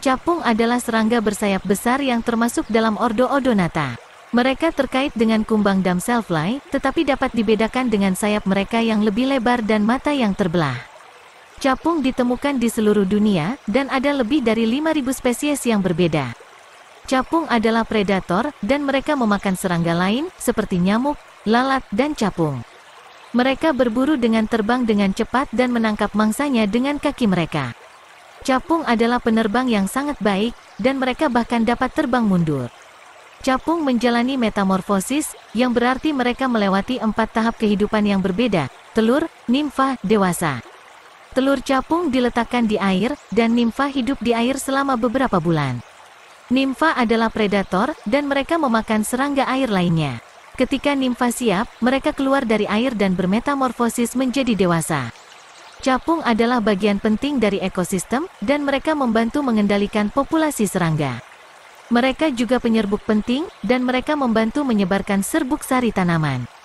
Capung adalah serangga bersayap besar yang termasuk dalam ordo Odonata. Mereka terkait dengan kumbang damselfly, tetapi dapat dibedakan dengan sayap mereka yang lebih lebar dan mata yang terbelah. Capung ditemukan di seluruh dunia, dan ada lebih dari 5.000 spesies yang berbeda. Capung adalah predator, dan mereka memakan serangga lain, seperti nyamuk, lalat, dan capung. Mereka berburu dengan terbang dengan cepat dan menangkap mangsanya dengan kaki mereka. Capung adalah penerbang yang sangat baik, dan mereka bahkan dapat terbang mundur. Capung menjalani metamorfosis, yang berarti mereka melewati empat tahap kehidupan yang berbeda, telur, nimfa, dewasa. Telur capung diletakkan di air, dan nimfa hidup di air selama beberapa bulan. Nimfa adalah predator, dan mereka memakan serangga air lainnya. Ketika nimfa siap, mereka keluar dari air dan bermetamorfosis menjadi dewasa. Capung adalah bagian penting dari ekosistem, dan mereka membantu mengendalikan populasi serangga. Mereka juga penyerbuk penting, dan mereka membantu menyebarkan serbuk sari tanaman.